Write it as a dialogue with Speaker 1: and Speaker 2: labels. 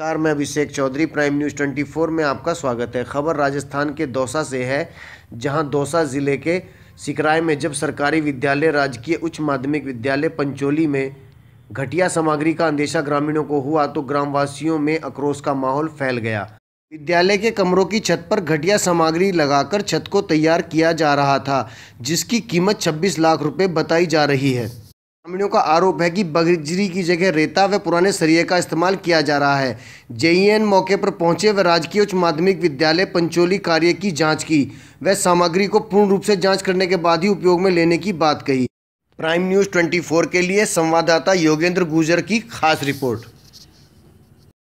Speaker 1: नमस्कार मैं अभिषेक Chaudhary prime news 24 में आपका स्वागत है खबर राजस्थान के दौसा से है जहां दौसा ज़िले के सिकराय में जब सरकारी विद्यालय राजकीय उच्च माध्यमिक विद्यालय पंचोली में घटिया सामग्री का अंदेशा ग्रामीणों को हुआ तो ग्रामवासियों में आक्रोश का माहौल फैल गया विद्यालय के कमरों की छत पर घटिया सामग्री लगाकर छत को तैयार किया जा रहा था जिसकी कीमत 26 लाख रुपए बताई जा रही है ग्रामीणों का आरोप है कि बगजरी की जगह रेता व पुराने सरिये का इस्तेमाल किया जा रहा है जेईएन मौके पर पहुंचे व राजकीय उच्च माध्यमिक विद्यालय पंचोली कार्य की जांच की व सामग्री को पूर्ण रूप से जांच करने के बाद ही उपयोग में लेने की बात कही प्राइम न्यूज़ 24 के लिए संवाददाता योगेंद्र गुजर की खास रिपोर्ट